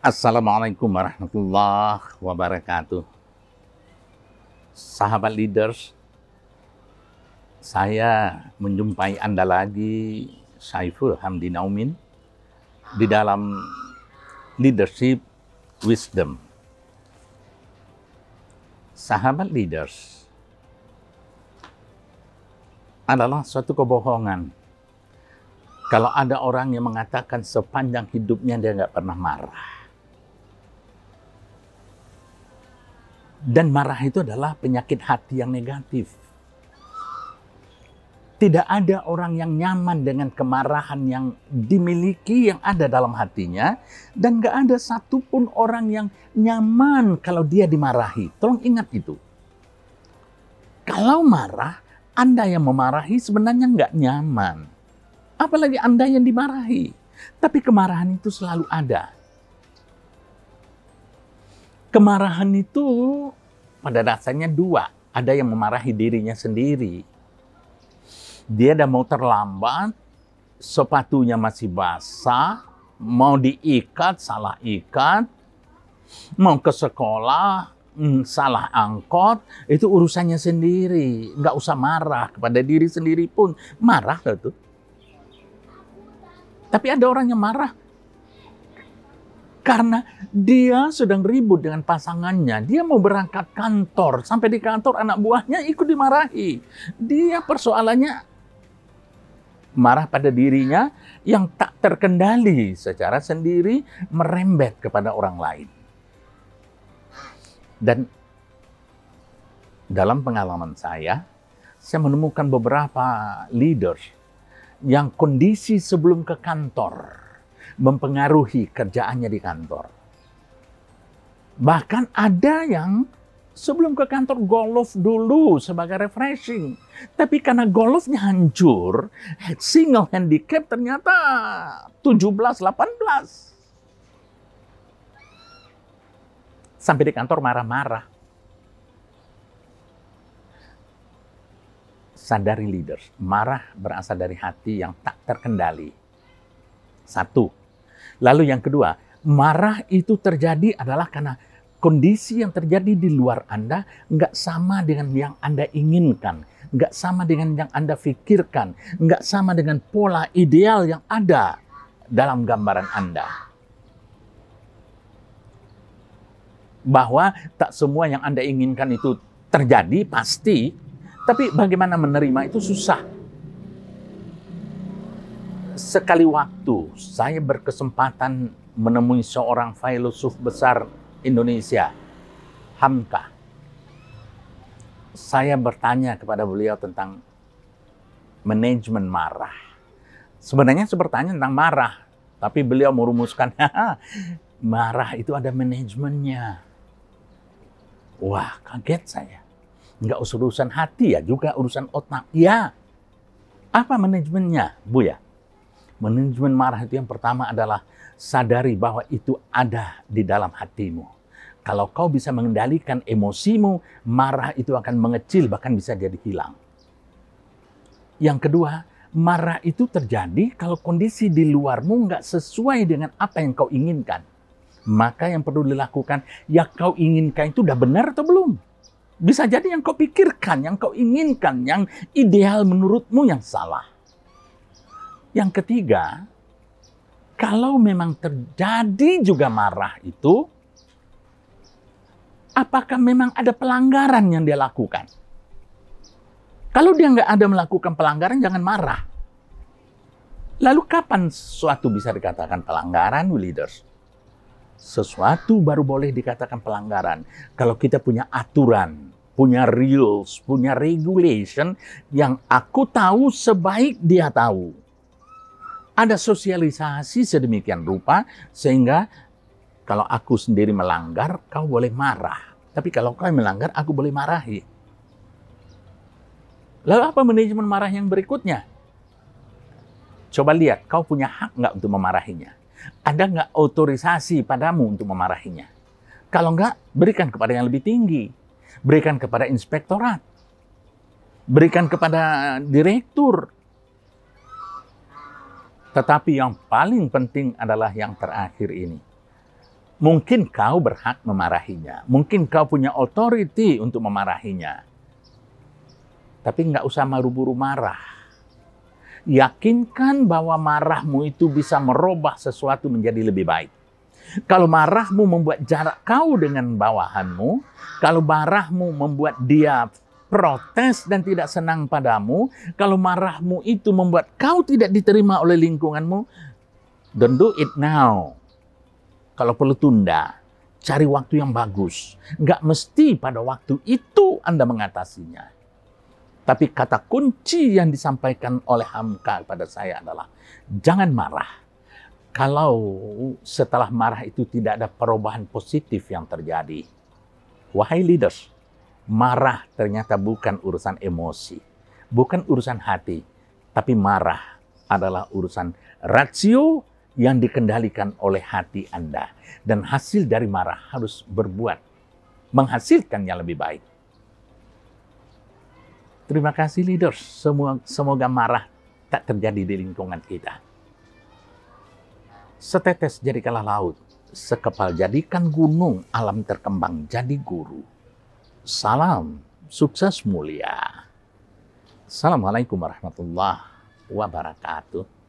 Assalamualaikum warahmatullahi wabarakatuh. Sahabat leaders, saya menjumpai Anda lagi Saiful Hamdi Naumin di dalam leadership wisdom. Sahabat leaders adalah suatu kebohongan. Kalau ada orang yang mengatakan sepanjang hidupnya dia nggak pernah marah Dan marah itu adalah penyakit hati yang negatif. Tidak ada orang yang nyaman dengan kemarahan yang dimiliki, yang ada dalam hatinya. Dan gak ada satupun orang yang nyaman kalau dia dimarahi. Tolong ingat itu. Kalau marah, Anda yang memarahi sebenarnya nggak nyaman. Apalagi Anda yang dimarahi. Tapi kemarahan itu selalu ada Kemarahan itu pada dasarnya dua. Ada yang memarahi dirinya sendiri. Dia udah mau terlambat, sepatunya masih basah, mau diikat, salah ikat, mau ke sekolah, hmm, salah angkot, itu urusannya sendiri. Nggak usah marah kepada diri sendiri pun. Marah tuh. Tapi ada orang yang marah karena dia sedang ribut dengan pasangannya. Dia mau berangkat kantor. Sampai di kantor anak buahnya ikut dimarahi. Dia persoalannya marah pada dirinya yang tak terkendali secara sendiri merembet kepada orang lain. Dan dalam pengalaman saya, saya menemukan beberapa leader yang kondisi sebelum ke kantor mempengaruhi kerjaannya di kantor. Bahkan ada yang sebelum ke kantor golf dulu sebagai refreshing. Tapi karena golfnya hancur, single handicap ternyata 17-18. Sampai di kantor marah-marah. Sadari leaders, marah berasal dari hati yang tak terkendali. Satu, Lalu yang kedua, marah itu terjadi adalah karena kondisi yang terjadi di luar Anda nggak sama dengan yang Anda inginkan, nggak sama dengan yang Anda pikirkan, nggak sama dengan pola ideal yang ada dalam gambaran Anda. Bahwa tak semua yang Anda inginkan itu terjadi pasti, tapi bagaimana menerima itu susah sekali waktu saya berkesempatan menemui seorang filosof besar Indonesia, Hamka. Saya bertanya kepada beliau tentang manajemen marah. Sebenarnya saya bertanya tentang marah, tapi beliau merumuskan, marah itu ada manajemennya. Wah, kaget saya. Enggak urusan hati ya, juga urusan otak. Ya, apa manajemennya, Bu ya? Manajemen marah itu yang pertama adalah sadari bahwa itu ada di dalam hatimu. Kalau kau bisa mengendalikan emosimu, marah itu akan mengecil bahkan bisa jadi hilang. Yang kedua, marah itu terjadi kalau kondisi di luarmu nggak sesuai dengan apa yang kau inginkan. Maka yang perlu dilakukan, ya kau inginkan itu udah benar atau belum? Bisa jadi yang kau pikirkan, yang kau inginkan, yang ideal menurutmu yang salah. Yang ketiga, kalau memang terjadi juga marah itu, apakah memang ada pelanggaran yang dia lakukan? Kalau dia nggak ada melakukan pelanggaran, jangan marah. Lalu kapan sesuatu bisa dikatakan pelanggaran, leaders? Sesuatu baru boleh dikatakan pelanggaran. Kalau kita punya aturan, punya rules, punya regulation yang aku tahu sebaik dia tahu. Ada sosialisasi sedemikian rupa sehingga kalau aku sendiri melanggar, kau boleh marah. Tapi kalau kau melanggar, aku boleh marahi. Lalu apa manajemen marah yang berikutnya? Coba lihat, kau punya hak nggak untuk memarahinya? Ada nggak otorisasi padamu untuk memarahinya? Kalau nggak, berikan kepada yang lebih tinggi. Berikan kepada inspektorat. Berikan kepada direktur. Tetapi yang paling penting adalah yang terakhir ini. Mungkin kau berhak memarahinya. Mungkin kau punya authority untuk memarahinya. Tapi nggak usah maru-buru marah. Yakinkan bahwa marahmu itu bisa merubah sesuatu menjadi lebih baik. Kalau marahmu membuat jarak kau dengan bawahanmu, kalau marahmu membuat dia protes dan tidak senang padamu, kalau marahmu itu membuat kau tidak diterima oleh lingkunganmu, don't do it now. Kalau perlu tunda, cari waktu yang bagus. Enggak mesti pada waktu itu Anda mengatasinya. Tapi kata kunci yang disampaikan oleh Hamka kepada saya adalah jangan marah. Kalau setelah marah itu tidak ada perubahan positif yang terjadi. Wahai leaders, Marah ternyata bukan urusan emosi, bukan urusan hati, tapi marah adalah urusan rasio yang dikendalikan oleh hati Anda. Dan hasil dari marah harus berbuat, menghasilkan yang lebih baik. Terima kasih leaders, Semua, semoga marah tak terjadi di lingkungan kita. Setetes jadikanlah laut, sekepal jadikan gunung, alam terkembang jadi guru. Salam sukses mulia. Assalamualaikum warahmatullahi wabarakatuh.